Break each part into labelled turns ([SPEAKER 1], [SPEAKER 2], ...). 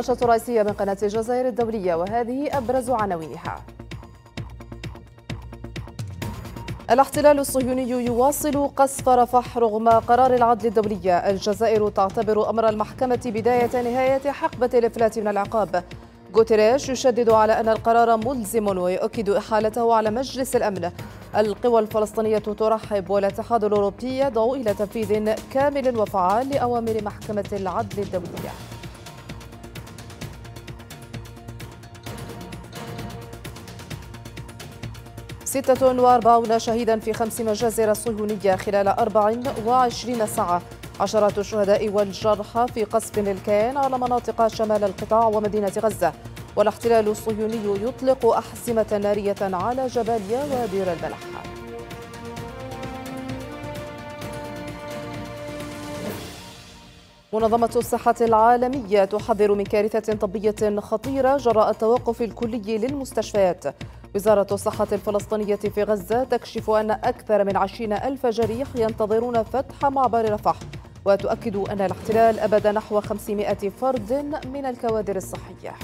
[SPEAKER 1] نشرة الرئيسية من قناة الجزائر الدولية وهذه أبرز عناوينها الاحتلال الصهيوني يواصل قصف رفح رغم قرار العدل الدولي الجزائر تعتبر أمر المحكمة بداية نهاية حقبة الإفلات من العقاب غوتيريش يشدد على أن القرار ملزم ويؤكد إحالته على مجلس الأمن القوى الفلسطينية ترحب والاتحاد الأوروبي يدعو إلى تنفيذ كامل وفعال لأوامر محكمة العدل الدولية 46 شهيدا في خمس مجازر صهيونية خلال 24 ساعة عشرات الشهداء والجرحى في قصف الكيان على مناطق شمال القطاع ومدينة غزة والاحتلال الصهيوني يطلق أحزمة نارية على جباليا ودير الملح منظمة الصحة العالمية تحذر من كارثة طبية خطيرة جراء التوقف الكلي للمستشفيات وزارة الصحة الفلسطينية في غزة تكشف أن أكثر من عشرين ألف جريح ينتظرون فتح معبر رفح وتؤكد أن الاحتلال أبدى نحو 500 فرد من الكوادر الصحية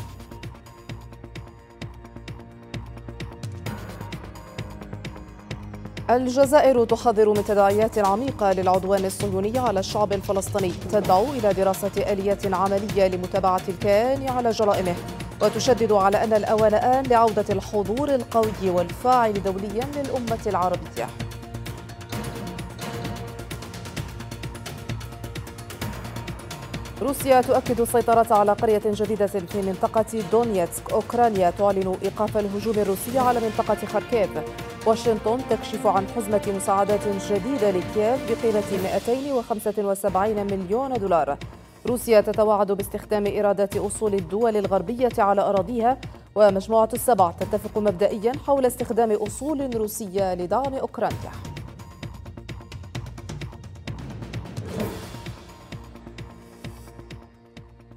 [SPEAKER 1] الجزائر تحذر من تداعيات عميقة للعدوان الصهيوني على الشعب الفلسطيني تدعو إلى دراسة آليات عملية لمتابعة الكيان على جرائمه وتشدد على أن الأوان الآن لعودة الحضور القوي والفاعل دوليا للأمة العربية روسيا تؤكد السيطرة على قرية جديدة في منطقة دونيتسك أوكرانيا تعلن إيقاف الهجوم الروسي على منطقة خاركيف واشنطن تكشف عن حزمة مساعدات جديدة لكييف بقيمة 275 مليون دولار روسيا تتوعد باستخدام إرادة أصول الدول الغربية على أراضيها ومجموعة السبع تتفق مبدئيا حول استخدام أصول روسية لدعم أوكرانيا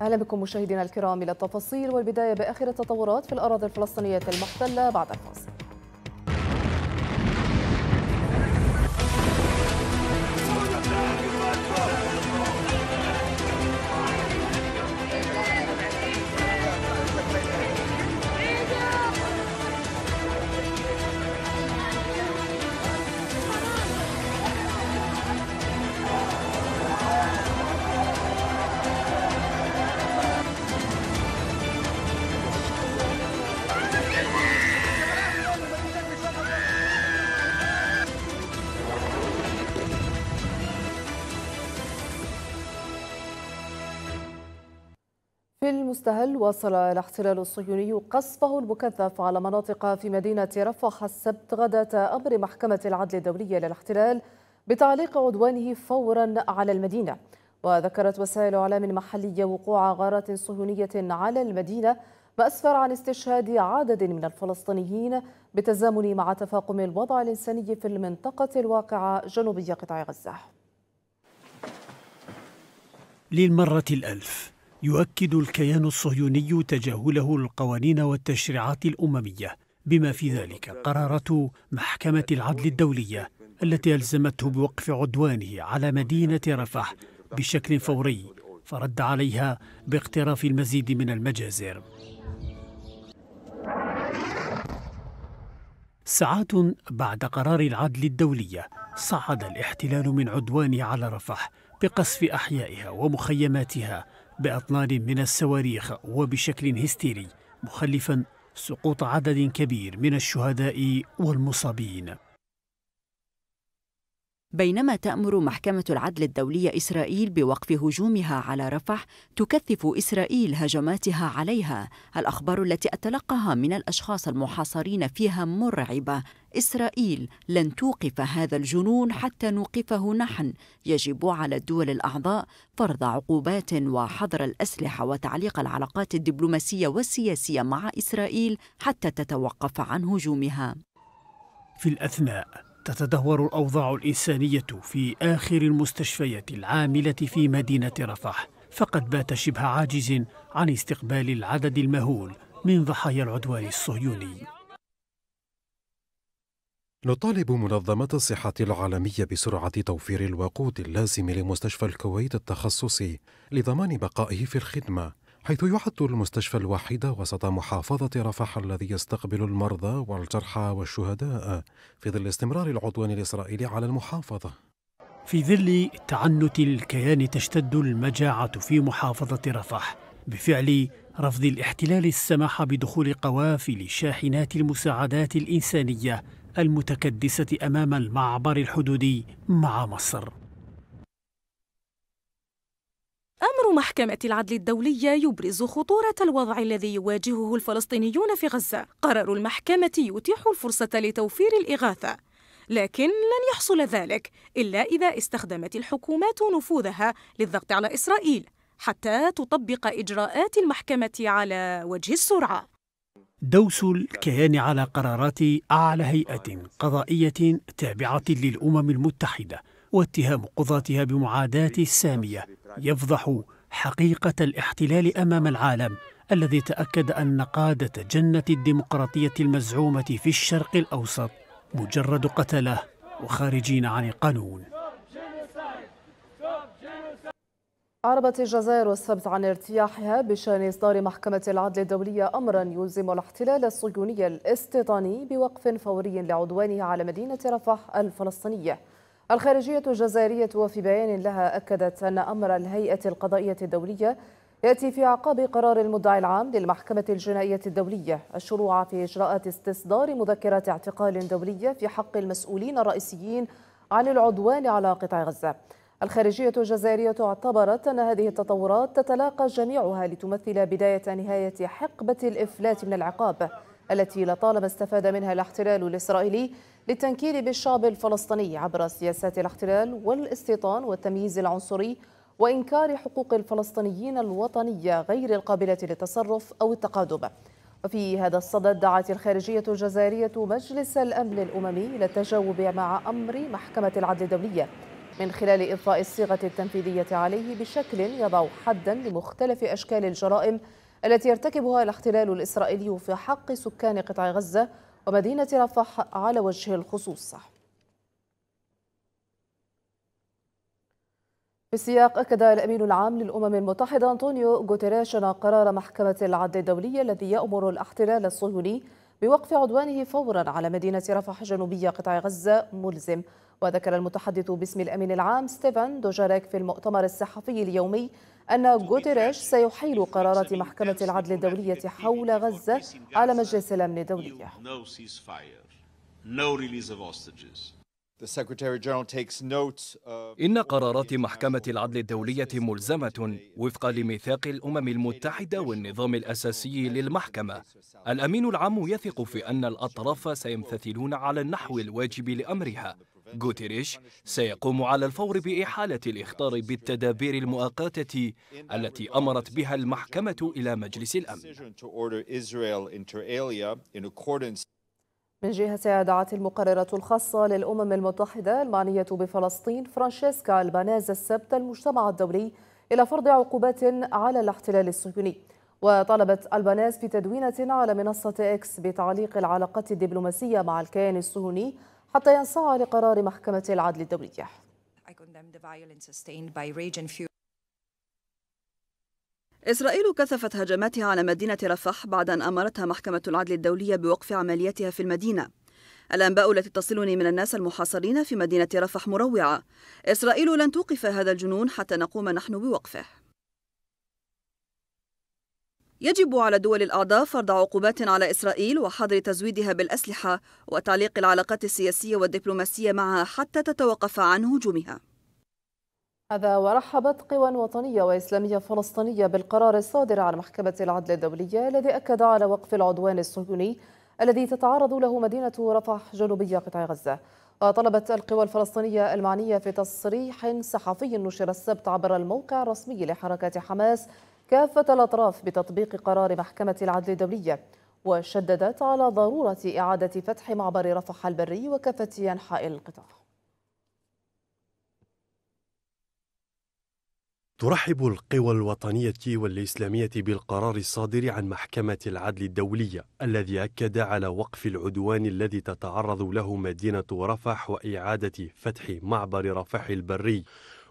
[SPEAKER 1] اهلا بكم مشاهدينا الكرام الى التفاصيل والبدايه باخر التطورات في الاراضي الفلسطينيه المحتله بعد الفاصل المستهل واصل الاحتلال الصهيوني قصفه المكثف على مناطق في مدينة رفح السبت غداة أمر محكمة العدل الدولية للاحتلال بتعليق عدوانه فورا على المدينة وذكرت وسائل إعلام محلية وقوع غارات صهيونية على المدينة ما أسفر عن استشهاد عدد من الفلسطينيين بالتزامن مع تفاقم الوضع الإنساني في المنطقة الواقعة جنوبي قطاع غزة
[SPEAKER 2] للمرة الألف يؤكد الكيان الصهيوني تجاهله القوانين والتشريعات الامميه بما في ذلك قرارات محكمه العدل الدوليه التي الزمته بوقف عدوانه على مدينه رفح بشكل فوري فرد عليها باقتراف المزيد من المجازر ساعات بعد قرار العدل الدوليه صعد الاحتلال من عدوانه على رفح بقصف احيائها ومخيماتها بأطنان من الصواريخ وبشكل هستيري مخلفا سقوط عدد كبير من الشهداء والمصابين
[SPEAKER 3] بينما تأمر محكمة العدل الدولية إسرائيل بوقف هجومها على رفح، تكثف إسرائيل هجماتها عليها. الأخبار التي أتلقاها من الأشخاص المحاصرين فيها مرعبة، إسرائيل لن توقف هذا الجنون حتى نوقفه نحن يجب على الدول الأعضاء فرض عقوبات وحظر الأسلحة وتعليق العلاقات الدبلوماسية والسياسية مع إسرائيل حتى تتوقف عن هجومها
[SPEAKER 2] في الأثناء تتدهور الأوضاع الإنسانية في آخر المستشفيات العاملة في مدينة رفح فقد بات شبه عاجز عن استقبال العدد المهول من ضحايا العدوان الصهيوني
[SPEAKER 4] نطالب منظمة الصحة العالمية بسرعة توفير الوقود اللازم لمستشفى الكويت التخصصي لضمان بقائه في الخدمة حيث يعد المستشفى الوحيد وسط محافظة رفح الذي يستقبل المرضى والجرحى والشهداء في ظل استمرار العدوان الإسرائيلي على المحافظة في ظل تعنت الكيان
[SPEAKER 2] تشتد المجاعة في محافظة رفح بفعل رفض الاحتلال السماح بدخول قوافل شاحنات المساعدات الإنسانية المتكدسة أمام المعبر الحدودي مع مصر
[SPEAKER 5] أمر محكمة العدل الدولية يبرز خطورة الوضع الذي يواجهه الفلسطينيون في غزة. قرار المحكمة يتيح الفرصة لتوفير الإغاثة، لكن لن يحصل ذلك إلا إذا استخدمت الحكومات نفوذها للضغط على إسرائيل حتى تطبق إجراءات المحكمة على وجه السرعة.
[SPEAKER 2] دوس الكيان على قرارات أعلى هيئة قضائية تابعة للأمم المتحدة واتهام قضاتها بمعاداة السامية يفضح حقيقة الاحتلال أمام العالم الذي تأكد أن قادة جنة الديمقراطية المزعومة في الشرق الأوسط مجرد قتلة وخارجين عن القانون
[SPEAKER 1] أعربت الجزائر السبت عن ارتياحها بشأن إصدار محكمة العدل الدولية أمرا يلزم الاحتلال الصهيوني الاستيطاني بوقف فوري لعدوانه على مدينة رفح الفلسطينية الخارجية الجزائرية وفي بيان لها أكدت أن أمر الهيئة القضائية الدولية يأتي في أعقاب قرار المدعي العام للمحكمة الجنائية الدولية الشروع في إجراءات استصدار مذكرة اعتقال دولية في حق المسؤولين الرئيسيين عن العدوان على قطاع غزة الخارجية الجزائرية اعتبرت أن هذه التطورات تتلاقى جميعها لتمثل بداية نهاية حقبة الإفلات من العقاب التي لطالما استفاد منها الاحتلال الإسرائيلي للتنكيل بالشعب الفلسطيني عبر سياسات الاحتلال والاستيطان والتمييز العنصري وإنكار حقوق الفلسطينيين الوطنية غير القابلة للتصرف أو التقادم وفي هذا الصدد دعت الخارجية الجزائرية مجلس الأمن الأممي إلى التجاوب مع أمر محكمة العدل الدولية من خلال إضفاء الصيغة التنفيذية عليه بشكل يضع حدا لمختلف أشكال الجرائم التي يرتكبها الاحتلال الإسرائيلي في حق سكان قطاع غزة ومدينة رفح على وجه الخصوص في السياق أكد الأمين العام للأمم المتحدة أنطونيو غوتيريش أن قرار محكمة العدل الدولية الذي يأمر الاحتلال الصهيوني بوقف عدوانه فورا على مدينة رفح جنوبية قطاع غزة ملزم وذكر المتحدث باسم الأمين العام ستيفان دوجاريك في المؤتمر الصحفي اليومي أن غوتيريش سيحيل قرارات محكمة العدل الدولية حول غزة على مجلس الأمن الدولي
[SPEAKER 4] إن قرارات محكمة العدل الدولية ملزمة وفقا لميثاق الأمم المتحدة والنظام الأساسي للمحكمة. الأمين العام يثق في أن الأطراف سيمتثلون على النحو الواجب لأمرها غوتيريش سيقوم على الفور بإحالة الإخطار بالتدابير المؤقتة التي أمرت بها المحكمة إلى مجلس الأمن
[SPEAKER 1] من جهة دعت المقررة الخاصة للأمم المتحدة المعنية بفلسطين فرانشيسكا البانازا السبت المجتمع الدولي إلى فرض عقوبات على الاحتلال الصهيوني وطلبت البناز في تدوينة على منصة إكس بتعليق العلاقات الدبلوماسية مع الكيان الصهيوني حتى ينصاع لقرار محكمة العدل الدولية إسرائيل كثفت هجماتها على مدينة رفح بعد أن أمرتها محكمة العدل الدولية بوقف عملياتها في المدينة الأنباء التي تصلني من الناس المحاصرين في مدينة رفح مروعة إسرائيل لن توقف هذا الجنون حتى نقوم نحن بوقفه يجب على الدول الأعضاء فرض عقوبات على إسرائيل وحظر تزويدها بالأسلحة وتعليق العلاقات السياسية
[SPEAKER 3] والدبلوماسية معها حتى تتوقف عن هجومها
[SPEAKER 1] هذا ورحبت قوى وطنية وإسلامية فلسطينية بالقرار الصادر عن محكمة العدل الدولية الذي أكد على وقف العدوان الصهيوني الذي تتعرض له مدينة رفح جنوبية قطاع غزة وطلبت القوى الفلسطينية المعنية في تصريح صحفي نشر السبت عبر الموقع الرسمي لحركة حماس كافة الأطراف بتطبيق قرار محكمة العدل الدولية وشددت على ضرورة إعادة فتح معبر رفح البري وكافة أنحاء القطاع
[SPEAKER 4] ترحب القوى الوطنية والإسلامية بالقرار الصادر عن محكمة العدل الدولية الذي أكد على وقف العدوان الذي تتعرض له مدينة رفح وإعادة فتح معبر رفح البري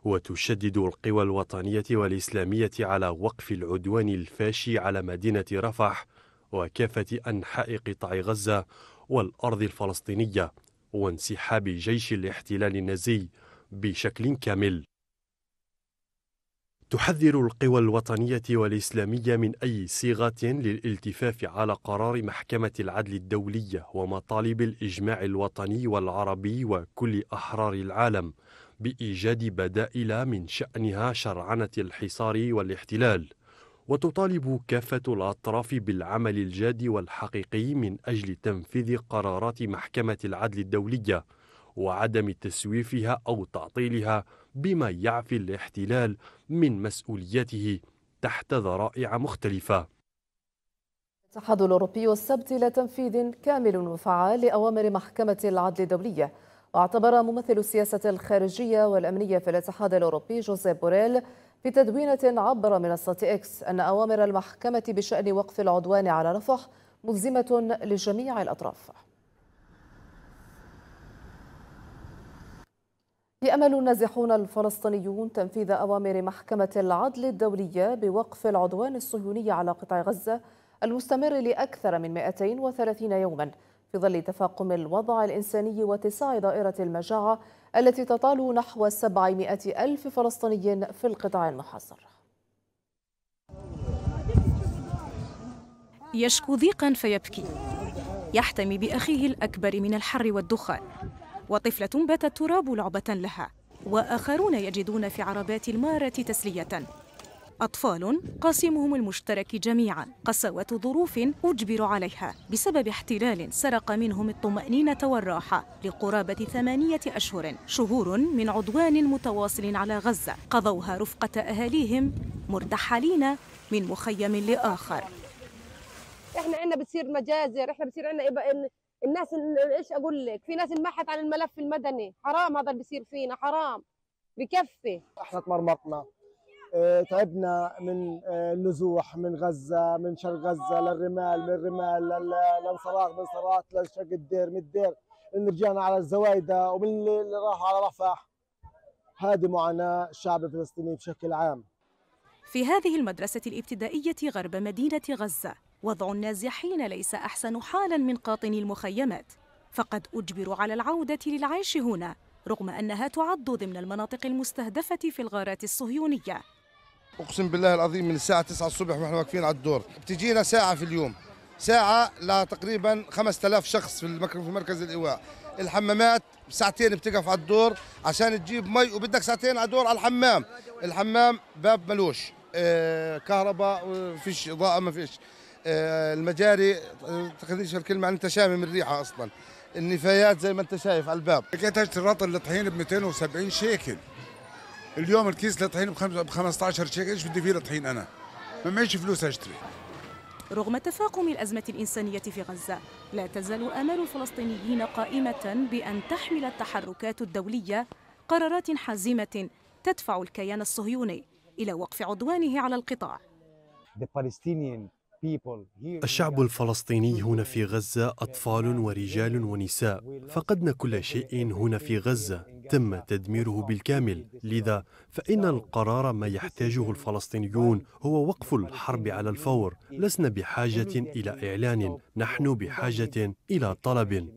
[SPEAKER 4] وتشدد القوى الوطنية والإسلامية على وقف العدوان الفاشي على مدينة رفح وكافة أنحاء قطاع غزة والأرض الفلسطينية وانسحاب جيش الاحتلال النازي بشكل كامل تحذر القوى الوطنية والإسلامية من أي صيغة للالتفاف على قرار محكمة العدل الدولية ومطالب الإجماع الوطني والعربي وكل أحرار العالم بإيجاد بدائل من شأنها شرعنة الحصار والاحتلال وتطالب كافة الأطراف بالعمل الجاد والحقيقي من أجل تنفيذ قرارات محكمة العدل الدولية وعدم تسويفها أو تعطيلها بما يعفي الاحتلال من مسؤوليته تحت ذرائع مختلفة
[SPEAKER 1] الاتحاد الأوروبي السبت إلى تنفيذ كامل وفعال لأوامر محكمة العدل الدولية واعتبر ممثل السياسة الخارجية والأمنية في الاتحاد الأوروبي جوزيف بوريل في تدوينة عبر منصة إكس أن أوامر المحكمة بشأن وقف العدوان على رفح ملزمة لجميع الأطراف يأمل النازحون الفلسطينيون تنفيذ أوامر محكمة العدل الدولية بوقف العدوان الصهيوني على قطاع غزة المستمر لأكثر من 230 يوماً في ظل تفاقم الوضع الإنساني واتساع دائرة المجاعة التي تطال نحو 700 ألف فلسطيني في القطاع المحاصر
[SPEAKER 5] يشكو ضيقا فيبكي يحتمي بأخيه الأكبر من الحر والدخان وطفلة بات التراب لعبة لها وآخرون يجدون في عربات المارة تسلية أطفال قاسمهم المشترك جميعا قسوة ظروف أجبروا عليها بسبب احتلال سرق منهم الطمأنينة والراحة لقرابة ثمانية أشهر شهور من عدوان متواصل على غزة قضوها رفقة أهاليهم مرتحلين من مخيم لآخر احنا عندنا بتصير مجازر احنا بتصير عندنا الناس ايش اقول لك في ناس انمحت عن الملف المدني حرام هذا اللي بيصير فينا حرام بكفي
[SPEAKER 1] احنا تمرمطنا
[SPEAKER 2] آه، تعبنا من آه، النزوح من غزة من شرق غزة للرمال
[SPEAKER 6] من الرمال لانصراف من صراط لشرق الدير من الدير اللي رجعنا على الزوايدة ومن اللي
[SPEAKER 2] راح على رفح
[SPEAKER 6] هذه معاناة الشعب الفلسطيني بشكل عام
[SPEAKER 5] في هذه المدرسة الابتدائية غرب مدينة غزة وضع النازحين ليس أحسن حالا من قاطني المخيمات فقد أجبروا على العودة للعيش هنا رغم أنها تعد ضمن المناطق المستهدفة في الغارات الصهيونية
[SPEAKER 7] اقسم بالله العظيم من الساعه 9 الصبح واحنا واقفين على الدور بتجينا ساعه في اليوم ساعه لتقريبا 5000 شخص في في مركز الايواء الحمامات ساعتين بتقف على الدور عشان تجيب مي وبدك ساعتين على الدور على الحمام الحمام باب ملوش آه، كهرباء آه، فيش اضاءه ما فيش آه، المجاري تخليش الكلمه عن شامم من الريحه اصلا النفايات زي ما انت شايف على الباب لقيت الرطل الطحين ب 270 شيكل اليوم الكيس للطحين ب
[SPEAKER 8] 15 شيكل ايش بدي فيه للطحين انا؟ ما معيش فلوس اشتري رغم تفاقم
[SPEAKER 5] الأزمة الإنسانية في غزة لا تزال آمال الفلسطينيين قائمة بأن تحمل التحركات الدولية قرارات حازمة تدفع الكيان الصهيوني إلى وقف عدوانه على القطاع
[SPEAKER 8] The Palestinian الشعب
[SPEAKER 4] الفلسطيني هنا في غزة أطفال ورجال ونساء فقدنا كل شيء هنا في غزة تم تدميره بالكامل لذا فإن القرار ما يحتاجه الفلسطينيون هو وقف الحرب على الفور لسنا بحاجة إلى إعلان نحن بحاجة إلى طلب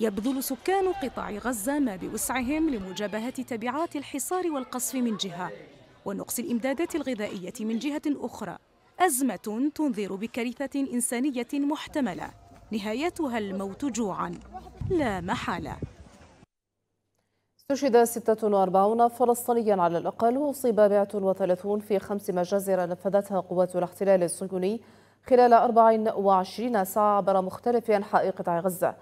[SPEAKER 5] يبذل سكان قطاع غزة ما بوسعهم لمجابهة تبعات الحصار والقصف من جهة ونقص الإمدادات الغذائية من جهة أخرى أزمة تنذر بكارثة إنسانية محتملة نهايتها الموت جوعا لا محالة
[SPEAKER 1] استشهد 46 فلسطينيا على الأقل وأصيب 130 في خمس مجازر نفذتها قوات الاحتلال الصهيوني خلال 24 ساعة عبر مختلف أنحاء قطاع غزة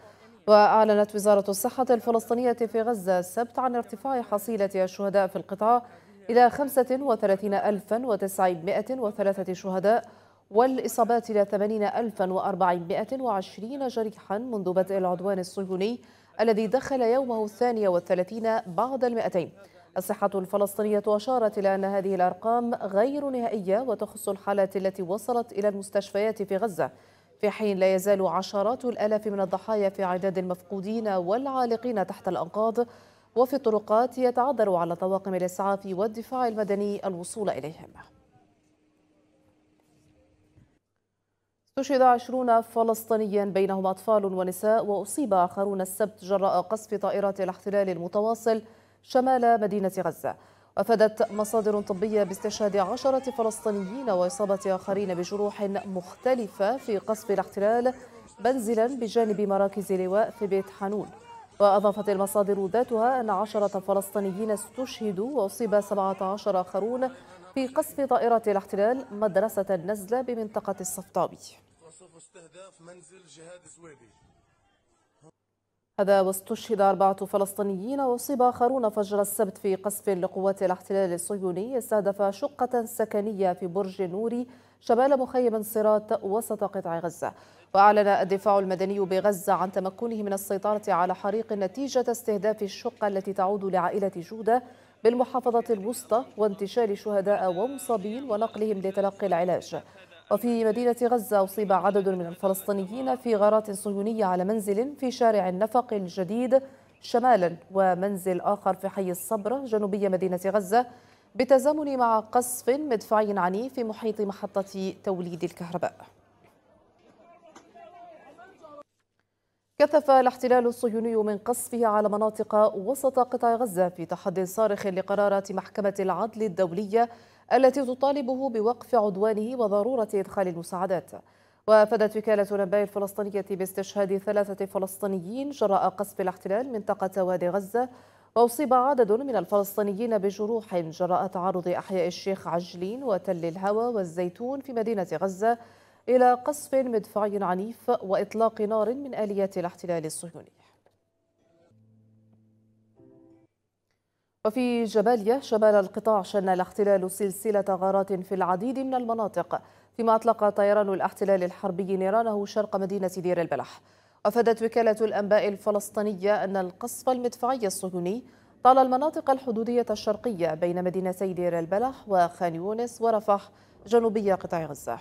[SPEAKER 1] وأعلنت وزارة الصحة الفلسطينية في غزة السبت عن ارتفاع حصيلة الشهداء في القطاع إلى 35903 شهداء والإصابات إلى 80420 جريحا منذ بدء العدوان الصهيوني الذي دخل يومه الثاني والثلاثين بعد المئتين الصحة الفلسطينية أشارت إلى أن هذه الأرقام غير نهائية وتخص الحالات التي وصلت إلى المستشفيات في غزة في حين لا يزال عشرات الآلاف من الضحايا في عداد المفقودين والعالقين تحت الأنقاض وفي الطرقات يتعذر على طواقم الإسعاف والدفاع المدني الوصول إليهم استشهد عشرون فلسطينيا بينهم أطفال ونساء وأصيب آخرون السبت جراء قصف طائرات الاحتلال المتواصل شمال مدينة غزة أفادت مصادر طبية باستشهاد عشرة فلسطينيين وإصابة آخرين بجروح مختلفة في قصف الاحتلال منزلا بجانب مراكز لواء في بيت حنون وأضافت المصادر ذاتها أن عشرة فلسطينيين استشهدوا وأصيب 17 آخرون في قصف طائرة الاحتلال مدرسة النزلة بمنطقة الصفطابي هذا واستشهد أربعة فلسطينيين وأصيب آخرون فجر السبت في قصف لقوات الاحتلال الصهيوني استهدف شقة سكنية في برج النوري شمال مخيم انصراط وسط قطاع غزة وأعلن الدفاع المدني بغزة عن تمكنه من السيطرة على حريق نتيجة استهداف الشقة التي تعود لعائلة جودة بالمحافظة الوسطى وانتشال شهداء ومصابين ونقلهم لتلقي العلاج وفي مدينة غزة أصيب عدد من الفلسطينيين في غارات صهيونية على منزل في شارع النفق الجديد شمالا ومنزل آخر في حي الصبرة جنوبي مدينة غزة بالتزامن مع قصف مدفعي عنيف في محيط محطة توليد الكهرباء كثف الاحتلال الصهيوني من قصفه على مناطق وسط قطاع غزة في تحدي صارخ لقرارات محكمة العدل الدولية التي تطالبه بوقف عدوانه وضرورة إدخال المساعدات وافادت وكالة الأنباء الفلسطينية باستشهاد ثلاثة فلسطينيين جراء قصف الاحتلال منطقة وادي غزة وأصيب عدد من الفلسطينيين بجروح جراء تعرض أحياء الشيخ عجلين وتل الهوى والزيتون في مدينة غزة إلى قصف مدفعي عنيف وإطلاق نار من آليات الاحتلال الصهيوني وفي جباليا شمال القطاع شن الاحتلال سلسلة غارات في العديد من المناطق فيما أطلق طيران الاحتلال الحربي نيرانه شرق مدينة دير البلح أفادت وكالة الأنباء الفلسطينية أن القصف المدفعي الصهيوني طال المناطق الحدودية الشرقية بين مدينتي دير البلح وخان يونس ورفح جنوبي قطاع غزة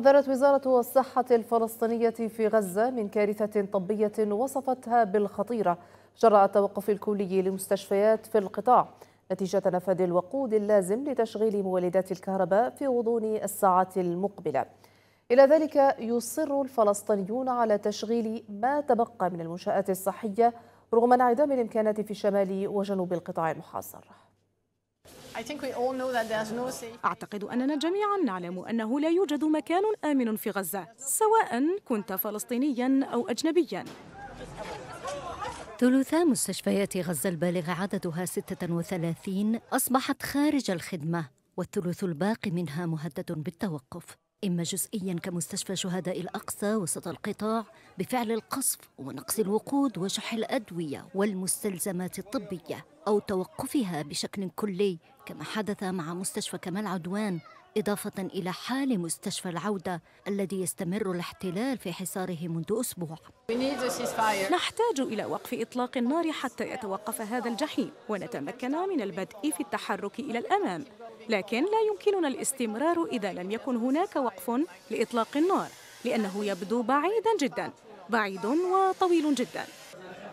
[SPEAKER 1] حذرت وزارة الصحة الفلسطينية في غزة من كارثة طبية وصفتها بالخطيرة جراء التوقف الكلي للمستشفيات في القطاع نتيجة نفاذ الوقود اللازم لتشغيل مولدات الكهرباء في غضون الساعات المقبلة إلى ذلك يصر الفلسطينيون على تشغيل ما تبقى من المنشآت الصحية رغم انعدام الإمكانات في شمال وجنوب القطاع المحاصر
[SPEAKER 5] أعتقد أننا جميعا نعلم أنه لا يوجد مكان آمن في غزة سواء كنت فلسطينيا أو أجنبيا
[SPEAKER 3] ثلثا مستشفيات غزة البالغ عددها 36 أصبحت خارج الخدمة والثلث الباقي منها مهدد بالتوقف إما جزئيا كمستشفى شهداء الأقصى وسط القطاع بفعل القصف ونقص الوقود وشح الأدوية والمستلزمات الطبية أو توقفها بشكل كلي كما حدث مع مستشفى كمال عدوان إضافة إلى حال مستشفى العودة الذي يستمر الاحتلال في حصاره منذ أسبوع
[SPEAKER 5] نحتاج إلى وقف إطلاق النار حتى يتوقف هذا الجحيم ونتمكن من البدء في التحرك إلى الأمام لكن لا يمكننا الاستمرار إذا لم يكن هناك وقف لإطلاق النار لأنه يبدو بعيدا جدا بعيد وطويل جدا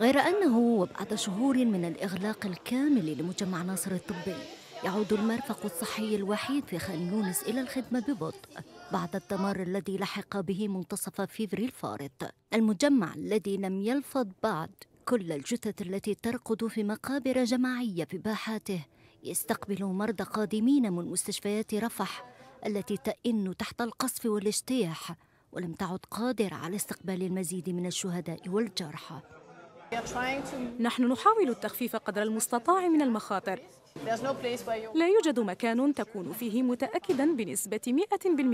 [SPEAKER 3] غير أنه وبعد شهور من الإغلاق الكامل لمجمع ناصر الطبي يعود المرفق الصحي الوحيد في خان يونس إلى الخدمة ببطء بعد الدمار الذي لحق به منتصف فيفري الفارط المجمع الذي لم يلفظ بعد كل الجثث التي ترقد في مقابر جماعية في باحاته يستقبل مرضى قادمين من مستشفيات رفح التي تئن تحت القصف والاجتياح ولم تعد قادرة على استقبال المزيد من الشهداء والجرحى
[SPEAKER 5] نحن نحاول التخفيف قدر المستطاع من المخاطر لا يوجد مكان تكون فيه متأكدا بنسبة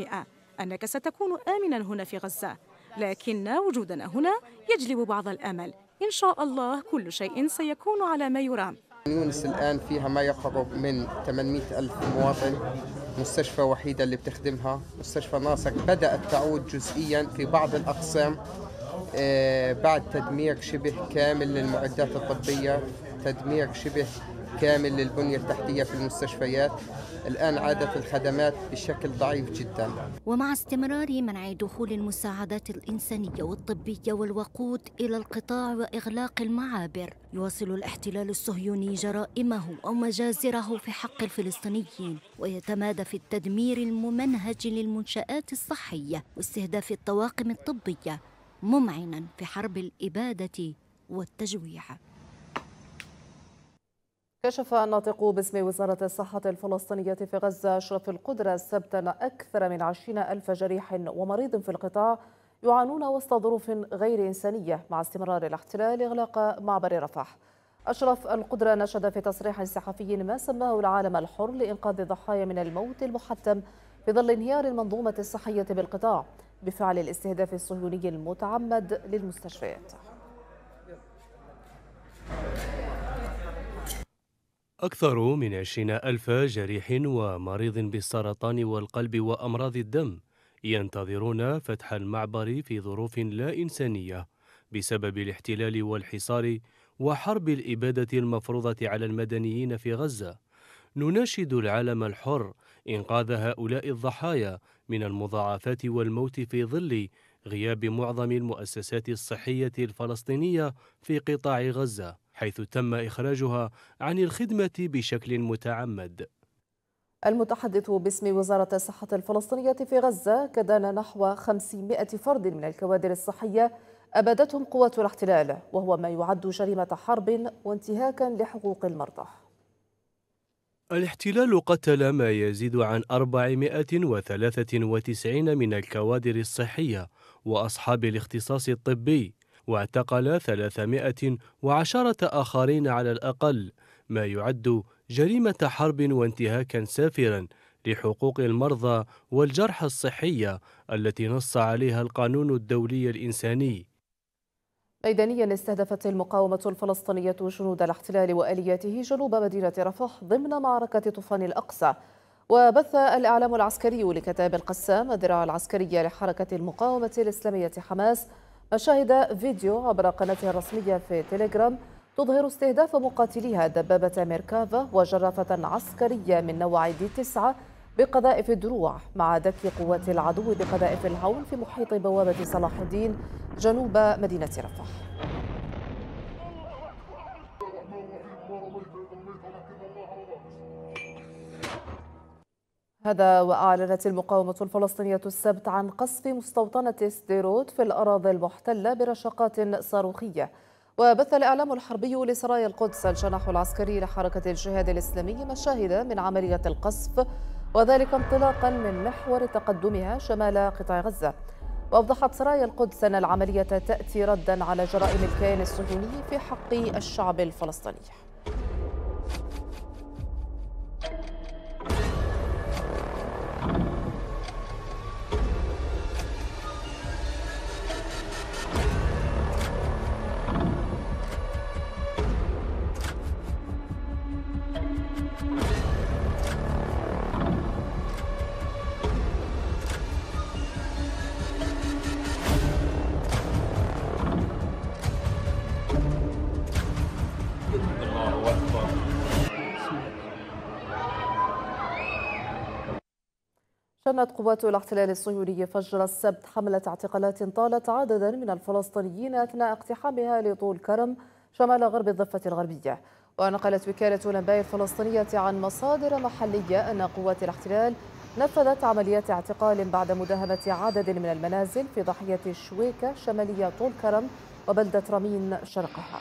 [SPEAKER 5] 100% أنك ستكون آمنا هنا في غزة لكن وجودنا هنا يجلب بعض الأمل إن شاء الله كل شيء سيكون على ما يرام
[SPEAKER 8] يونس الآن فيها ما يقرب من 800 ألف مواطن مستشفى وحيدة اللي بتخدمها مستشفى ناصر بدأت تعود جزئيا في بعض الأقسام آه، بعد تدمير شبه كامل للمعدات الطبية تدمير شبه كامل للبنية التحتية في المستشفيات الآن عادت الخدمات بشكل ضعيف جدا
[SPEAKER 3] ومع استمرار منع دخول المساعدات الإنسانية والطبية والوقود إلى القطاع وإغلاق المعابر يواصل الاحتلال الصهيوني جرائمه أو مجازره في حق الفلسطينيين ويتمادى في التدمير الممنهج للمنشآت الصحية واستهداف الطواقم الطبية ممعنا في حرب الإبادة والتجويع
[SPEAKER 1] كشف الناطق باسم وزارة الصحة الفلسطينية في غزة أشرف القدرة السبت أن أكثر من عشرين ألف جريح ومريض في القطاع يعانون وسط ظروف غير إنسانية مع استمرار الاحتلال إغلاق معبر رفح أشرف القدرة نشد في تصريح صحفي ما سماه العالم الحر لإنقاذ الضحايا من الموت المحتم في ظل انهيار المنظومة الصحية بالقطاع بفعل الاستهداف الصهيوني المتعمد للمستشفيات.
[SPEAKER 6] أكثر من 20 ألف جريح ومريض بالسرطان والقلب وأمراض الدم ينتظرون فتح المعبر في ظروف لا إنسانية بسبب الاحتلال والحصار وحرب الإبادة المفروضة على المدنيين في غزة نناشد العالم الحر إنقاذ هؤلاء الضحايا من المضاعفات والموت في ظل غياب معظم المؤسسات الصحية الفلسطينية في قطاع غزة حيث تم إخراجها عن الخدمة بشكل متعمد
[SPEAKER 1] المتحدث باسم وزارة الصحة الفلسطينية في غزة كدان نحو 500 فرد من الكوادر الصحية أبادتهم قوات الاحتلال وهو ما يعد جريمة حرب وانتهاكا لحقوق المرضى
[SPEAKER 6] الاحتلال قتل ما يزيد عن 493 من الكوادر الصحية وأصحاب الاختصاص الطبي واعتقل 310 آخرين على الأقل ما يعد جريمة حرب وانتهاكا سافرا لحقوق المرضى والجرحى الصحية التي نص عليها القانون الدولي الإنساني
[SPEAKER 1] ميدانيا استهدفت المقاومة الفلسطينية جنود الاحتلال وآلياته جنوب مدينة رفح ضمن معركة طوفان الأقصى وبث الإعلام العسكري لكتاب القسام الذراع العسكرية لحركة المقاومة الإسلامية حماس شهد فيديو عبر قناتها الرسمية في تيليجرام تظهر استهداف مقاتليها دبابة ميركافا وجرافة عسكرية من نوع دي 9 بقذائف الدروع مع دك قوات العدو بقذائف الهول في محيط بوابة صلاح الدين جنوب مدينة رفح هذا وأعلنت المقاومة الفلسطينية السبت عن قصف مستوطنة ستيروت في الأراضي المحتلة برشقات صاروخية وبث الإعلام الحربي لسرايا القدس الجناح العسكري لحركة الجهاد الإسلامي مشاهد من عملية القصف وذلك انطلاقا من محور تقدمها شمال قطاع غزة وأوضحت سرايا القدس أن العملية تأتي ردا على جرائم الكيان الصهيوني في حق الشعب الفلسطيني أعلنت قوات الاحتلال الصهيوني فجر السبت حملة اعتقالات طالت عددا من الفلسطينيين أثناء اقتحامها لطول كرم شمال غرب الضفة الغربية ونقلت وكالة الأنباء الفلسطينية عن مصادر محلية أن قوات الاحتلال نفذت عمليات اعتقال بعد مداهمة عدد من المنازل في ضاحية شويكة شمالية طول كرم وبلدة رمين شرقها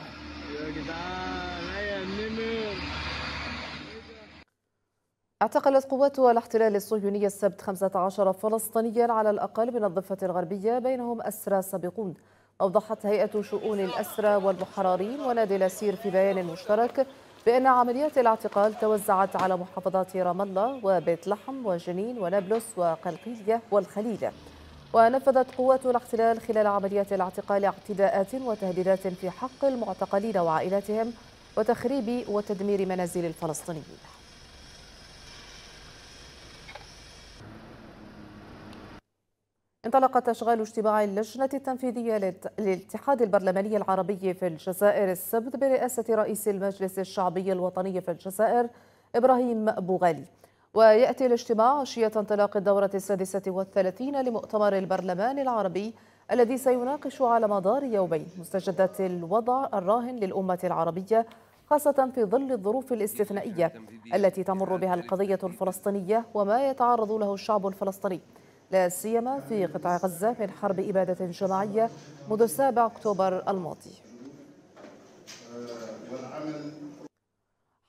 [SPEAKER 1] اعتقلت قوات الاحتلال الصهيوني السبت 15 فلسطينيا على الأقل من الضفة الغربية بينهم أسرى سابقون أوضحت هيئة شؤون الأسرى والمحررين ونادي الأسير في بيان مشترك بأن عمليات الاعتقال توزعت على محافظات رام الله وبيت لحم وجنين ونابلس وقلقيلية والخليل ونفذت قوات الاحتلال خلال عمليات الاعتقال اعتداءات وتهديدات في حق المعتقلين وعائلاتهم وتخريب وتدمير منازل الفلسطينيين انطلقت أشغال اجتماع اللجنة التنفيذية للاتحاد البرلماني العربي في الجزائر السبت برئاسة رئيس المجلس الشعبي الوطني في الجزائر إبراهيم بوغالي ويأتي الاجتماع عشية انطلاق الدورة السادسة والثلاثين لمؤتمر البرلمان العربي الذي سيناقش على مدار يومين مستجدات الوضع الراهن للأمة العربية خاصة في ظل الظروف الاستثنائية التي تمر بها القضية الفلسطينية وما يتعرض له الشعب الفلسطيني لا سيما في قطاع غزة من حرب إبادة جماعية منذ 7 أكتوبر الماضي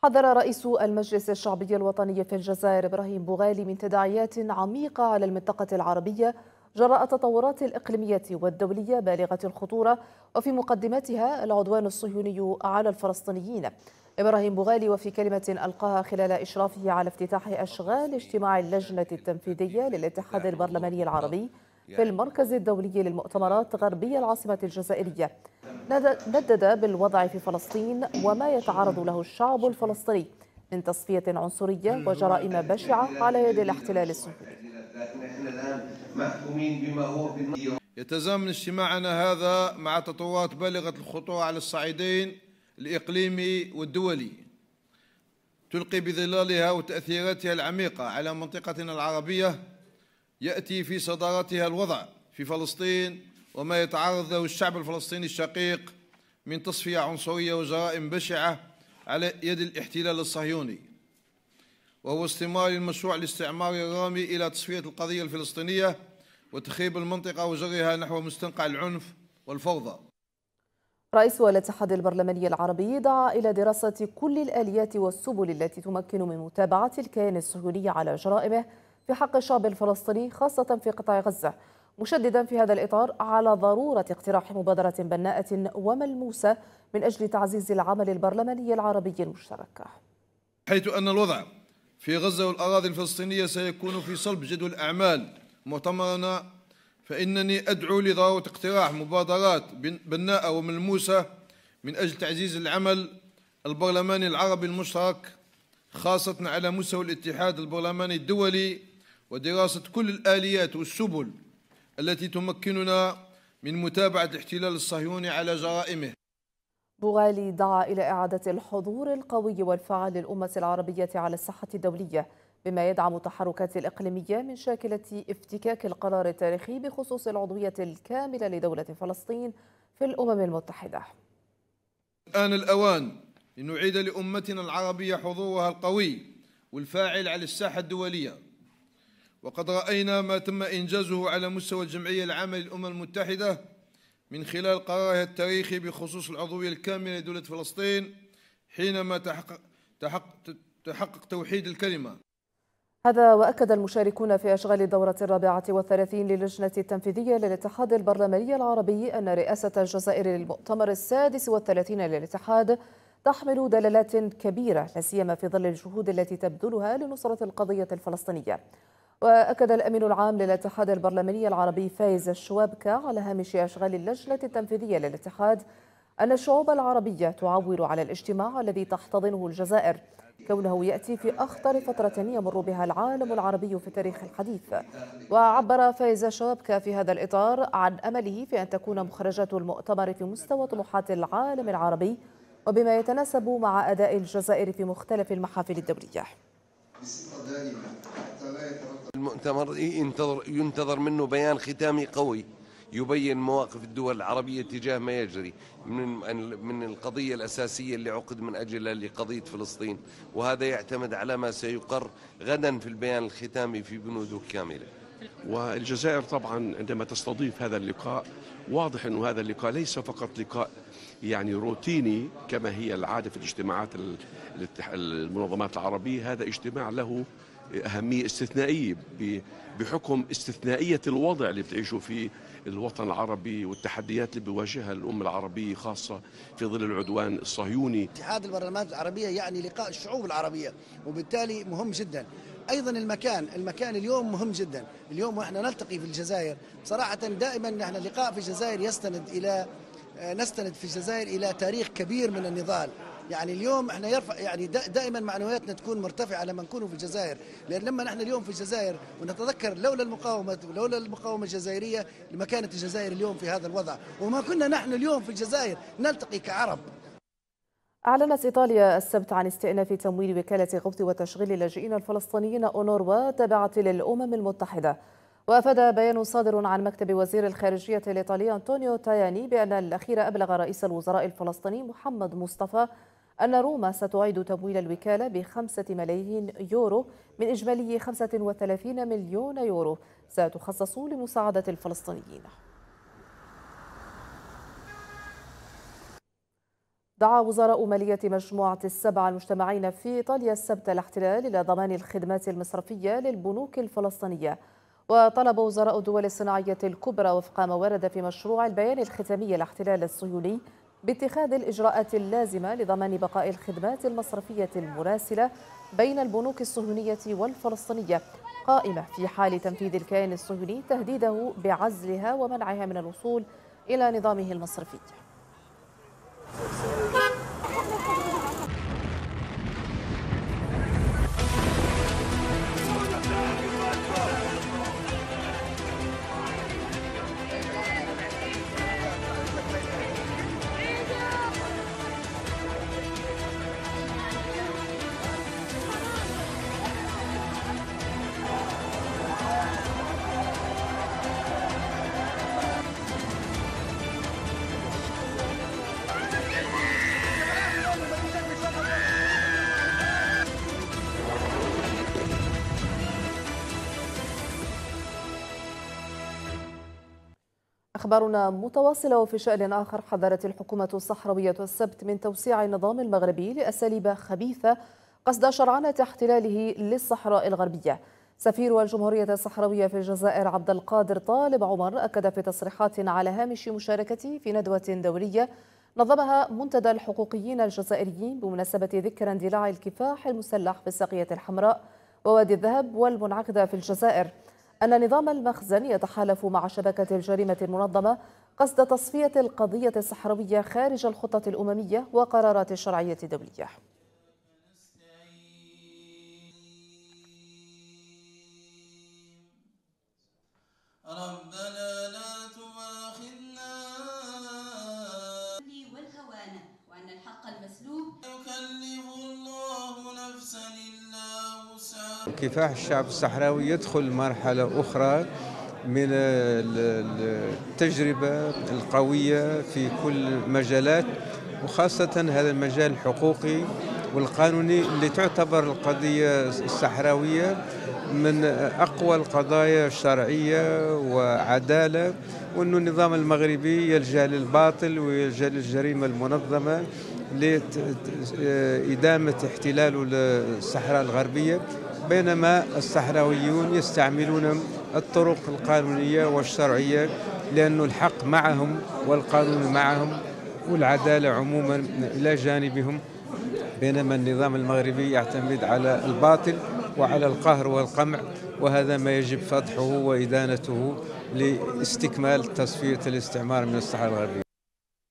[SPEAKER 1] حذر رئيس المجلس الشعبي الوطني في الجزائر إبراهيم بوغالي من تداعيات عميقة على المنطقة العربية جراء التطورات الإقليمية والدولية بالغة الخطورة وفي مقدمتها العدوان الصهيوني على الفلسطينيين إبراهيم بوغالي وفي كلمة ألقاها خلال إشرافه على افتتاح أشغال اجتماع اللجنة التنفيذية للاتحاد البرلماني العربي في المركز الدولي للمؤتمرات غربي العاصمة الجزائرية ندد بالوضع في فلسطين وما يتعرض له الشعب الفلسطيني من تصفية عنصرية وجرائم بشعة على يد الاحتلال السوري
[SPEAKER 7] يتزامن اجتماعنا هذا مع تطورات بالغة الخطوة على الصعيدين الإقليمي والدولي تلقي بظلالها وتأثيراتها العميقة على منطقتنا العربية يأتي في صدارتها الوضع في فلسطين وما يتعرض له الشعب الفلسطيني الشقيق من تصفية عنصرية وجرائم بشعة على يد الاحتلال الصهيوني وهو استمرار المشروع الاستعماري الرامي إلى تصفية القضية الفلسطينية وتخيب المنطقة وجرها نحو مستنقع العنف والفوضى
[SPEAKER 1] رئيس الاتحاد البرلماني العربي دعا إلى دراسة كل الآليات والسبل التي تمكن من متابعة الكيان الصهيوني على جرائمه في حق الشعب الفلسطيني خاصة في قطاع غزة مشددا في هذا الإطار على ضرورة اقتراح مبادرة بناءة وملموسة من أجل تعزيز العمل البرلماني العربي المشترك
[SPEAKER 7] حيث أن الوضع في غزة والأراضي الفلسطينية سيكون في صلب جدول أعمال مؤتمرنا فإنني أدعو لضرورة اقتراح مبادرات بناءة وملموسة من أجل تعزيز العمل البرلماني العربي المشترك خاصة على مستوى الاتحاد البرلماني الدولي ودراسة كل الآليات والسبل التي تمكننا من متابعة الاحتلال الصهيوني على جرائمه
[SPEAKER 1] بوغالي دعا إلى إعادة الحضور القوي والفعال للأمة العربية على الساحة الدولية بما يدعم التحركات الإقليمية من شاكلة افتكاك القرار التاريخي بخصوص العضوية الكاملة لدولة فلسطين في الأمم المتحدة
[SPEAKER 7] الآن الأوان لنعيد لأمتنا العربية حضورها القوي والفاعل على الساحة الدولية وقد رأينا ما تم إنجازه على مستوى الجمعية العامة للأمم المتحدة من خلال قرارها التاريخي بخصوص العضوية الكاملة لدولة فلسطين حينما تحقق, تحقق, تحقق توحيد الكلمة
[SPEAKER 1] هذا وأكد المشاركون في أشغال الدورة الرابعة والثلاثين للجنة التنفيذية للاتحاد البرلماني العربي أن رئاسة الجزائر للمؤتمر السادس والثلاثين للاتحاد تحمل دلالات كبيرة سيما في ظل الجهود التي تبذلها لنصرة القضية الفلسطينية. وأكد الأمين العام للاتحاد البرلماني العربي فايز الشوابكة على هامش أشغال اللجنة التنفيذية للاتحاد أن الشعوب العربية تعول على الاجتماع الذي تحتضنه الجزائر كونه يأتي في أخطر فترة يمر بها العالم العربي في التاريخ الحديث وعبر فايز شابكا في هذا الإطار عن أمله في أن تكون مخرجات المؤتمر في مستوى طموحات العالم العربي وبما يتناسب مع أداء الجزائر في مختلف المحافل الدولية
[SPEAKER 7] المؤتمر ينتظر, ينتظر منه بيان ختامي قوي يبين مواقف الدول العربية تجاه ما يجري من من القضية الأساسية اللي عقد من أجلها لقضية فلسطين وهذا يعتمد على ما سيقر غدا في البيان الختامي في بنوده كاملة والجزائر طبعا
[SPEAKER 4] عندما تستضيف هذا اللقاء واضح أن هذا اللقاء ليس فقط لقاء يعني روتيني كما هي العادة في الاجتماعات المنظمات العربية هذا اجتماع له أهمية استثنائية بحكم استثنائية الوضع اللي بتعيشه فيه الوطن العربي والتحديات اللي بيواجهها الأمة العربية خاصة في ظل العدوان الصهيوني
[SPEAKER 6] اتحاد البرلمانات العربية يعني لقاء الشعوب العربية وبالتالي مهم جدا ايضا المكان المكان اليوم مهم جدا اليوم واحنا نلتقي في الجزائر صراحه دائما نحن اللقاء في الجزائر يستند الى آه، نستند في الجزائر الى تاريخ كبير من النضال يعني اليوم احنا يرفع يعني دائما معنوياتنا تكون مرتفعه لما نكون في الجزائر لان لما نحن اليوم في الجزائر ونتذكر لولا المقاومه لولا المقاومه الجزائريه لما كانت الجزائر اليوم في هذا الوضع وما كنا نحن اليوم في الجزائر نلتقي كعرب
[SPEAKER 1] أعلنت إيطاليا السبت عن استئناف تمويل وكالة غوث وتشغيل اللاجئين الفلسطينيين أونروا تابعة للأمم المتحدة وأفاد بيان صادر عن مكتب وزير الخارجية الإيطالي أنطونيو تاياني بأن الأخير أبلغ رئيس الوزراء الفلسطيني محمد مصطفى أن روما ستعيد تمويل الوكالة بخمسة ملايين يورو من إجمالي 35 مليون يورو ستخصص لمساعدة الفلسطينيين دعا وزراء مالية مجموعة السبعة المجتمعين في إيطاليا السبت الاحتلال إلى ضمان الخدمات المصرفية للبنوك الفلسطينية وطلب وزراء الدول الصناعية الكبرى وفق ما ورد في مشروع البيان الختامي الاحتلال الصهيوني باتخاذ الإجراءات اللازمة لضمان بقاء الخدمات المصرفية المراسلة بين البنوك الصهيونية والفلسطينية قائمة في حال تنفيذ الكيان الصهيوني تهديده بعزلها ومنعها من الوصول إلى نظامه المصرفي أخبارنا متواصلة وفي شأن آخر حذرت الحكومة الصحراوية السبت من توسيع النظام المغربي لأساليب خبيثة قصد شرعنة احتلاله للصحراء الغربية سفير الجمهورية الصحراوية في الجزائر عبد القادر طالب عمر أكد في تصريحات على هامش مشاركته في ندوة دولية نظمها منتدى الحقوقيين الجزائريين بمناسبة ذكرى اندلاع الكفاح المسلح في الساقية الحمراء ووادي الذهب والمنعقدة في الجزائر أن نظام المخزن يتحالف مع شبكة الجريمة المنظمة قصد تصفية القضية الصحراوية خارج الخطة الأممية وقرارات الشرعية الدولية
[SPEAKER 6] ربنا
[SPEAKER 8] كفاح الشعب الصحراوي يدخل مرحلة أخرى من التجربة القوية في كل مجالات وخاصة هذا المجال الحقوقي والقانوني اللي تعتبر القضية الصحراوية من أقوى القضايا الشرعية وعدالة وأن النظام المغربي يلجأ للباطل ويلجأ للجريمة المنظمة لإدامة احتلاله للصحراء الغربية بينما الصحراويون يستعملون الطرق القانونية والشرعية لأن الحق معهم والقانون معهم والعدالة عموما إلى جانبهم بينما النظام المغربي يعتمد على الباطل وعلى القهر والقمع وهذا ما يجب فتحه وإدانته لاستكمال تصفية الاستعمار من الصحراء الغربية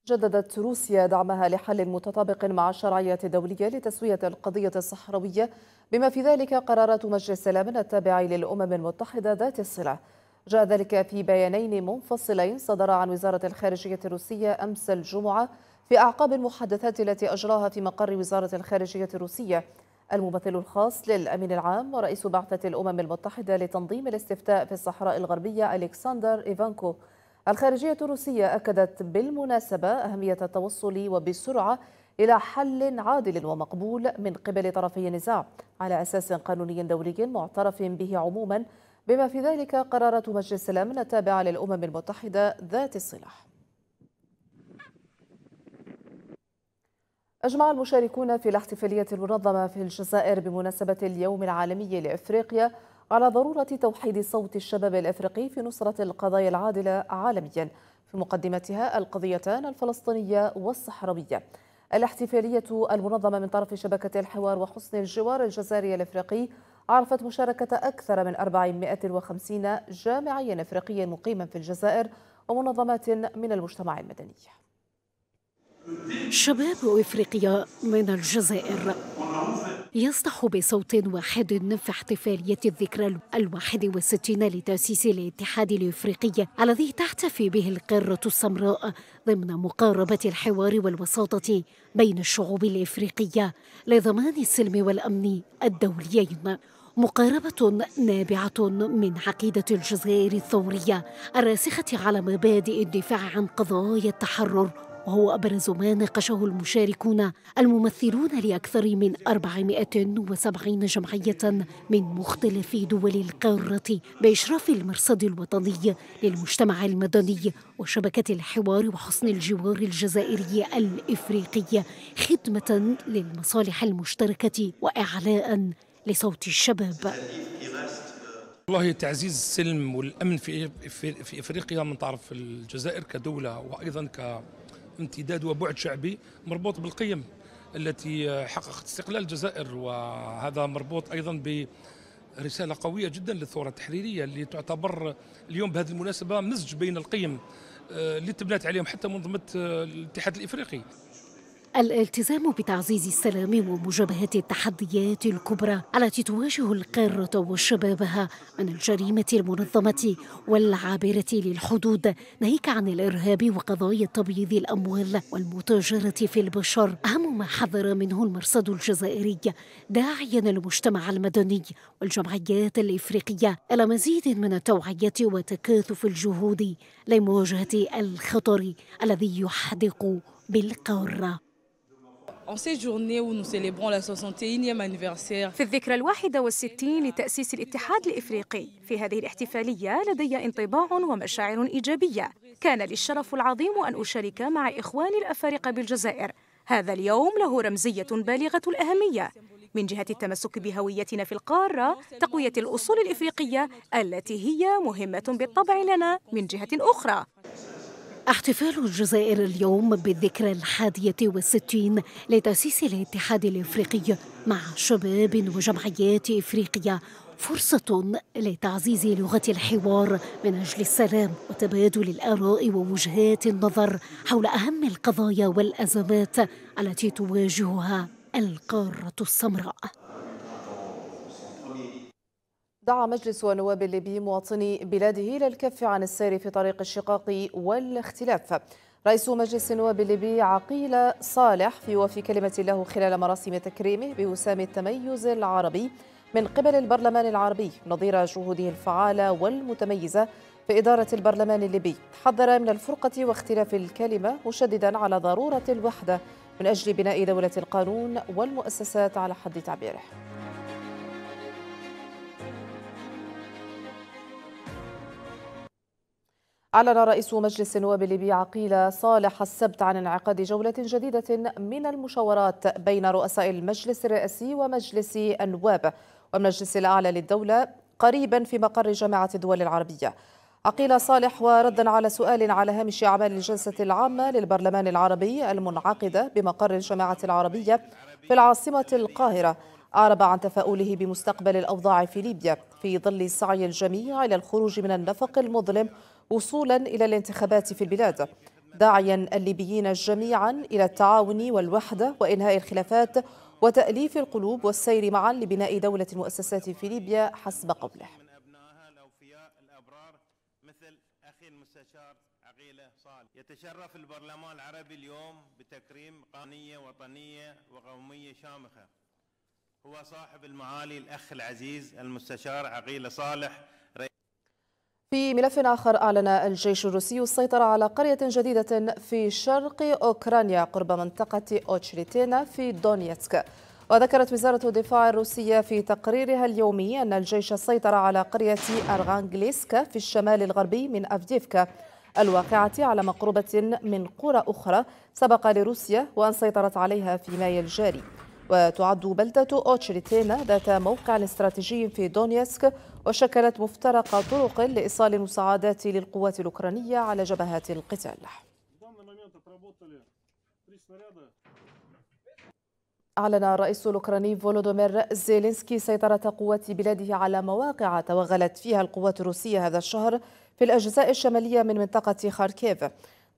[SPEAKER 1] جددت روسيا دعمها لحل متطابق مع الشرعية الدولية لتسوية القضية الصحراوية بما في ذلك قرارات مجلس الأمن التابع للأمم المتحدة ذات الصلة جاء ذلك في بيانين منفصلين صدر عن وزارة الخارجية الروسية أمس الجمعة في أعقاب المحادثات التي أجراها في مقر وزارة الخارجية الروسية الممثل الخاص للأمين العام ورئيس بعثة الأمم المتحدة لتنظيم الاستفتاء في الصحراء الغربية ألكسندر إيفانكو الخارجية الروسية أكدت بالمناسبة أهمية التوصل وبسرعة إلى حل عادل ومقبول من قبل طرفي النزاع على أساس قانوني دولي معترف به عموما بما في ذلك قرارات مجلس الأمن التابعة للأمم المتحدة ذات الصلاح أجمع المشاركون في الاحتفالية المنظمة في الجزائر بمناسبة اليوم العالمي لإفريقيا على ضرورة توحيد صوت الشباب الأفريقي في نصرة القضايا العادلة عالميا في مقدمتها القضيتان الفلسطينية والصحراوية الاحتفالية المنظمة من طرف شبكة الحوار وحسن الجوار الجزائري الأفريقي عرفت مشاركة أكثر من 450 جامعيا أفريقيا مقيما في الجزائر ومنظمات من المجتمع المدني
[SPEAKER 9] شباب إفريقيا من الجزائر يصدح بصوت واحد في احتفالية الذكرى الواحد والستين لتأسيس الاتحاد الإفريقي الذي تحتفي به القارة السمراء ضمن مقاربة الحوار والوساطة بين الشعوب الإفريقية لضمان السلم والأمن الدوليين مقاربة نابعة من عقيدة الجزائر الثورية الراسخة على مبادئ الدفاع عن قضايا التحرر وهو أبرز ما ناقشه المشاركون الممثلون لأكثر من 470 جمعية من مختلف دول القارة بإشراف المرصد الوطني للمجتمع المدني وشبكة الحوار وحسن الجوار الجزائري الإفريقي خدمة للمصالح المشتركة وإعلاء لصوت الشباب
[SPEAKER 7] والله تعزيز السلم والامن في في, افريقيا من تعرف الجزائر كدوله وايضا ك امتداد وبعد شعبي مربوط بالقيم التي حققت استقلال الجزائر وهذا مربوط ايضا ب رسالة قوية جدا للثورة التحريرية اللي تعتبر اليوم بهذه المناسبة مزج بين القيم آه، اللي تبنات عليهم حتى منظمة آه، الاتحاد الإفريقي
[SPEAKER 9] الالتزام بتعزيز السلام ومجابهة التحديات الكبرى التي تواجه القارة وشبابها من الجريمة المنظمة والعابرة للحدود ناهيك عن الإرهاب وقضايا تبييض الأموال والمتاجرة في البشر أهم ما حذر منه المرصد الجزائري داعيا المجتمع المدني والجمعيات الإفريقية إلى مزيد من التوعية وتكاثف الجهود لمواجهة الخطر الذي يحدق بالقارة
[SPEAKER 5] في الذكرى الواحدة والستين لتأسيس الاتحاد الإفريقي في هذه الاحتفالية لدي انطباع ومشاعر إيجابية كان لي الشرف العظيم أن أشارك مع إخواني الأفارقة بالجزائر هذا اليوم له رمزية بالغة الأهمية من جهة التمسك بهويتنا في القارة تقوية الأصول الإفريقية التي هي مهمة بالطبع لنا من جهة أخرى
[SPEAKER 9] احتفال الجزائر اليوم بالذكرى الحادية والستين لتأسيس الاتحاد الإفريقي مع شباب وجمعيات إفريقيا فرصة لتعزيز لغة الحوار من أجل السلام وتبادل الآراء ووجهات النظر حول أهم القضايا والأزمات التي تواجهها القارة السمراء
[SPEAKER 1] دعا مجلس النواب الليبي مواطني بلاده إلى الكف عن السير في طريق الشقاق والاختلاف رئيس مجلس النواب الليبي عقيل صالح في وفي كلمة له خلال مراسم تكريمه بوسام التميز العربي من قبل البرلمان العربي نظير جهوده الفعالة والمتميزة في إدارة البرلمان الليبي حذر من الفرقة واختلاف الكلمة مشددا على ضرورة الوحدة من أجل بناء دولة القانون والمؤسسات على حد تعبيره أعلن رئيس مجلس النواب الليبي عقيل صالح السبت عن انعقاد جولة جديدة من المشاورات بين رؤساء المجلس الرئاسي ومجلس النواب والمجلس الأعلى للدولة قريبا في مقر جامعة الدول العربية عقيل صالح وردا على سؤال على هامش أعمال الجلسة العامة للبرلمان العربي المنعقدة بمقر الجامعة العربية في العاصمة القاهرة أعرب عن تفاؤله بمستقبل الأوضاع في ليبيا في ظل سعي الجميع إلى الخروج من النفق المظلم وصولا إلى الانتخابات في البلاد داعيا الليبيين جميعا إلى التعاون والوحدة وإنهاء الخلافات وتأليف القلوب والسير معا لبناء دولة المؤسسات في ليبيا حسب قوله
[SPEAKER 8] يتشرف البرلمان العربي اليوم بتكريم قانية وطنية وقومية شامخة هو صاحب المعالي الأخ العزيز المستشار عقيلة صالح
[SPEAKER 1] في ملف آخر أعلن الجيش الروسي السيطرة على قرية جديدة في شرق أوكرانيا قرب منطقة أوتشريتينا في دونيتسك وذكرت وزارة الدفاع الروسية في تقريرها اليومي أن الجيش سيطر على قرية أرغانغليسكا في الشمال الغربي من أفديفكا الواقعة على مقربة من قرى أخرى سبق لروسيا وأن سيطرت عليها في مايو الجاري وتعد بلدة أوتشريتينا ذات موقع استراتيجي في دونيسك وشكلت مفترق طرق لإيصال المساعدات للقوات الأوكرانية على جبهات القتال أعلن الرئيس الأوكراني فولودومير زيلينسكي سيطرة قوات بلاده على مواقع توغلت فيها القوات الروسية هذا الشهر في الأجزاء الشمالية من منطقة خاركيف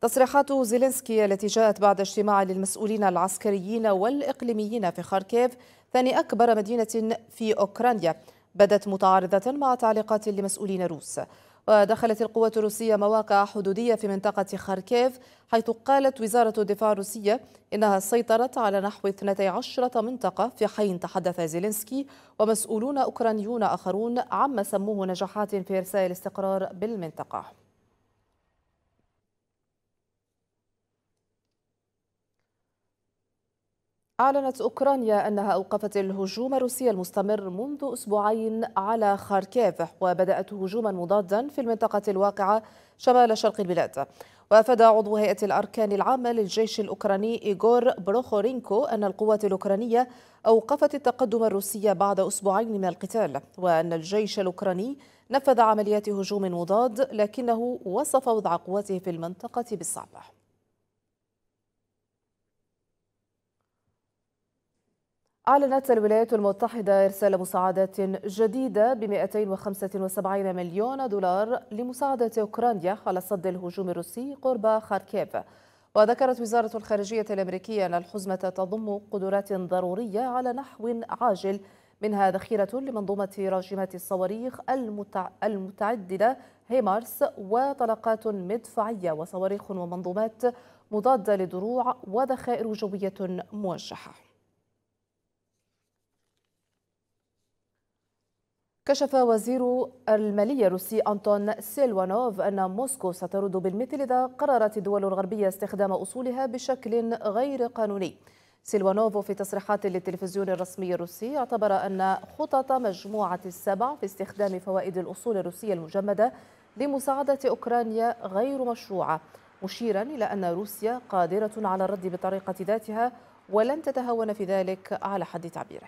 [SPEAKER 1] تصريحات زيلينسكي التي جاءت بعد اجتماع للمسؤولين العسكريين والإقليميين في خاركيف ثاني أكبر مدينة في أوكرانيا بدت متعارضة مع تعليقات لمسؤولين روس ودخلت القوات الروسية مواقع حدودية في منطقة خاركيف حيث قالت وزارة الدفاع الروسية إنها سيطرت على نحو 12 منطقة في حين تحدث زيلينسكي ومسؤولون أوكرانيون آخرون عما سموه نجاحات في إرساء الاستقرار بالمنطقة أعلنت أوكرانيا أنها أوقفت الهجوم الروسي المستمر منذ أسبوعين على خاركيف وبدأت هجوما مضادا في المنطقة الواقعة شمال شرق البلاد وأفاد عضو هيئة الأركان العامة للجيش الأوكراني إيغور بروخورينكو أن القوات الأوكرانية أوقفت التقدم الروسي بعد أسبوعين من القتال وأن الجيش الأوكراني نفذ عمليات هجوم مضاد لكنه وصف وضع قواته في المنطقة بالصعب أعلنت الولايات المتحدة إرسال مساعدات جديدة ب 275 مليون دولار لمساعدة أوكرانيا على صد الهجوم الروسي قرب خاركيف وذكرت وزارة الخارجية الأمريكية أن الحزمة تضم قدرات ضرورية على نحو عاجل منها ذخيرة لمنظومة راجمات الصواريخ المتع... المتعددة هيمارس وطلقات مدفعية وصواريخ ومنظومات مضادة للدروع وذخائر جوية موجهة كشف وزير المالية الروسي أنتون سيلوانوف أن موسكو سترد بالمثل إذا قررت الدول الغربية استخدام أصولها بشكل غير قانوني سيلوانوف في تصريحات للتلفزيون الرسمي الروسي اعتبر أن خطط مجموعة السبع في استخدام فوائد الأصول الروسية المجمدة لمساعدة أوكرانيا غير مشروعة مشيرا إلى أن روسيا قادرة على الرد بطريقة ذاتها ولن تتهاون في ذلك على حد تعبيره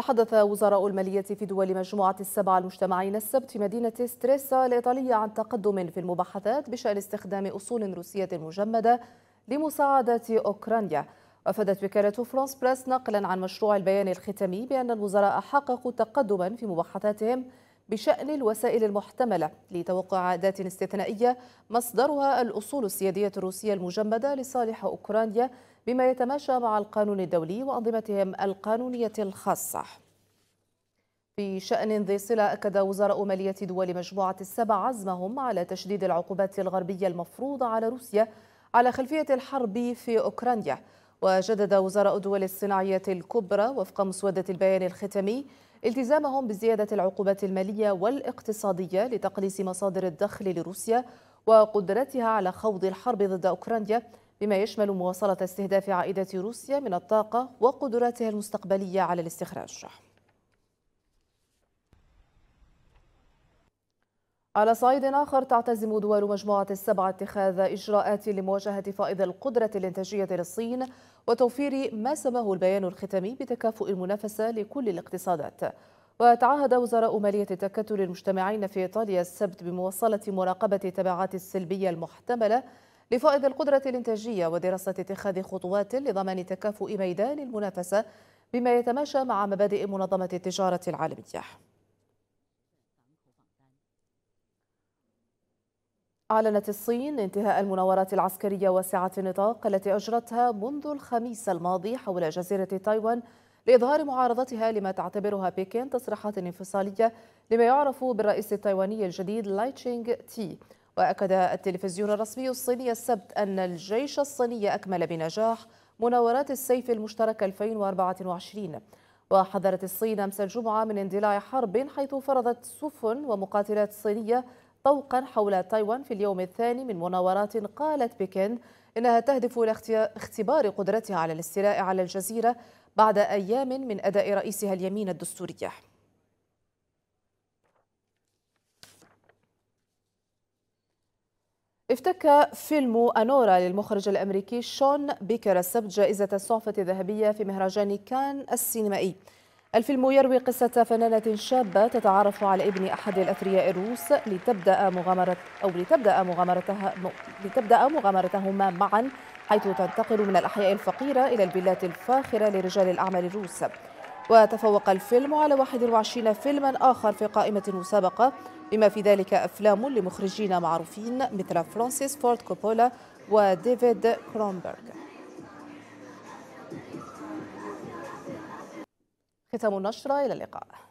[SPEAKER 1] تحدث وزراء المالية في دول مجموعة السبعة المجتمعين السبت في مدينة ستريسا الإيطالية عن تقدم في المباحثات بشأن استخدام أصول روسية مجمدة لمساعدة أوكرانيا وفدت وكالة فرانس بريس نقلا عن مشروع البيان الختامي بأن الوزراء حققوا تقدما في مباحثاتهم بشأن الوسائل المحتملة لتوقع عادات استثنائية مصدرها الأصول السيادية الروسية المجمدة لصالح أوكرانيا بما يتماشى مع القانون الدولي وأنظمتهم القانونية الخاصة في شأن ذي صلة أكد وزراء مالية دول مجموعة السبع عزمهم على تشديد العقوبات الغربية المفروضة على روسيا على خلفية الحرب في أوكرانيا وجدد وزراء الدول الصناعية الكبرى وفق مسودة البيان الختمي التزامهم بزيادة العقوبات المالية والاقتصادية لتقليص مصادر الدخل لروسيا وقدرتها على خوض الحرب ضد أوكرانيا بما يشمل مواصلة استهداف عائدة روسيا من الطاقة وقدراتها المستقبلية على الاستخراج على صعيد آخر تعتزم دول مجموعة السبعة اتخاذ إجراءات لمواجهة فائض القدرة الإنتاجية للصين وتوفير ما سماه البيان الختامي بتكافؤ المنافسة لكل الاقتصادات وتعهد وزراء مالية التكتل المجتمعين في إيطاليا السبت بمواصلة مراقبة التبعات السلبية المحتملة لفائض القدرة الإنتاجية ودراسة اتخاذ خطوات لضمان تكافؤ ميدان المنافسة بما يتماشى مع مبادئ منظمة التجارة العالمية أعلنت الصين انتهاء المناورات العسكرية واسعة النطاق التي أجرتها منذ الخميس الماضي حول جزيرة تايوان لإظهار معارضتها لما تعتبرها بكين تصريحات انفصالية لما يعرف بالرئيس التايواني الجديد لاي تي وأكد التلفزيون الرسمي الصيني السبت أن الجيش الصيني أكمل بنجاح مناورات السيف المشترك 2024 وحذرت الصين أمس الجمعة من اندلاع حرب حيث فرضت سفن ومقاتلات صينية طوقا حول تايوان في اليوم الثاني من مناورات قالت بكين إنها تهدف إلى اختبار قدرتها على الاستيلاء على الجزيرة بعد أيام من أداء رئيسها اليمين الدستورية افتك فيلم أنورا للمخرج الأمريكي شون بيكر السبت جائزة الصحفة الذهبية في مهرجان كان السينمائي الفيلم يروي قصة فنانة شابة تتعرف على ابن أحد الأثرياء الروس لتبدأ مغامرة أو لتبدأ مغامرتها لتبدأ مغامرتهما معا حيث تنتقل من الأحياء الفقيرة إلى الفيلات الفاخرة لرجال الأعمال الروس وتفوق الفيلم على 21 فيلما آخر في قائمة المسابقة بما في ذلك أفلام لمخرجين معروفين مثل فرانسيس فورد كوبولا وديفيد كرونبرغ ختم النشرة إلى اللقاء